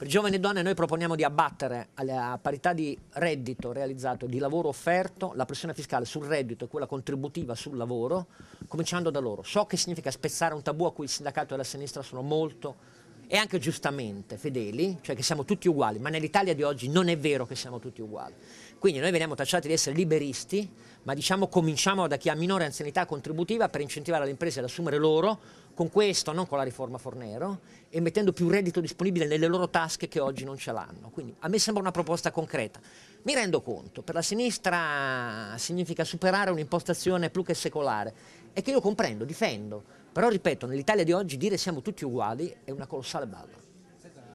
Per giovani e donne noi proponiamo di abbattere a parità di reddito realizzato di lavoro offerto la pressione fiscale sul reddito e quella contributiva sul lavoro, cominciando da loro. So che significa spezzare un tabù a cui il sindacato e la sinistra sono molto e anche giustamente fedeli, cioè che siamo tutti uguali, ma nell'Italia di oggi non è vero che siamo tutti uguali. Quindi noi veniamo tacciati di essere liberisti, ma diciamo cominciamo da chi ha minore anzianità contributiva per incentivare le imprese ad assumere loro, con questo, non con la riforma Fornero, e mettendo più reddito disponibile nelle loro tasche che oggi non ce l'hanno. Quindi a me sembra una proposta concreta. Mi rendo conto, per la sinistra significa superare un'impostazione più che secolare, e che io comprendo, difendo, però ripeto, nell'Italia di oggi dire siamo tutti uguali è una colossale balla.